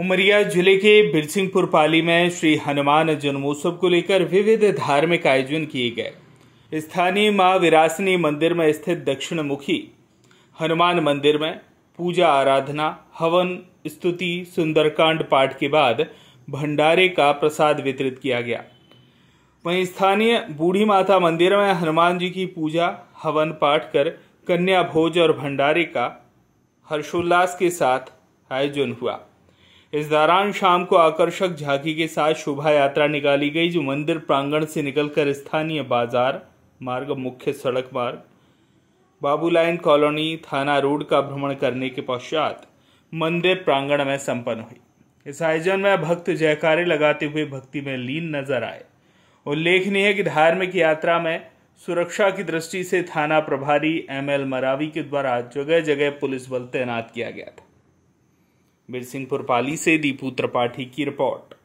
उमरिया जिले के बिरसिंहपुर पाली में श्री हनुमान जन्मोत्सव को लेकर विविध धार्मिक आयोजन किए गए स्थानीय माँ विरासनी मंदिर में स्थित दक्षिणमुखी हनुमान मंदिर में पूजा आराधना हवन स्तुति सुंदरकांड पाठ के बाद भंडारे का प्रसाद वितरित किया गया वहीं स्थानीय बूढ़ी माता मंदिर में हनुमान जी की पूजा हवन पाठ कर कन्या भोज और भंडारे का हर्षोल्लास के साथ आयोजन हुआ इस दौरान शाम को आकर्षक झांकी के साथ शोभा यात्रा निकाली गई जो मंदिर प्रांगण से निकलकर स्थानीय बाजार मार्ग मुख्य सड़क मार्ग बाबूलाइन कॉलोनी थाना रोड का भ्रमण करने के पश्चात मंदिर प्रांगण में संपन्न हुई इस आयोजन में भक्त जयकारे लगाते हुए भक्ति में लीन नजर आए उल्लेखनीय है कि धार्मिक यात्रा में सुरक्षा की दृष्टि से थाना प्रभारी एम एल मरावी के द्वारा जगह जगह पुलिस बल तैनात किया गया था बिरसिंहपुर पाली से दीपू त्रिपाठी की रिपोर्ट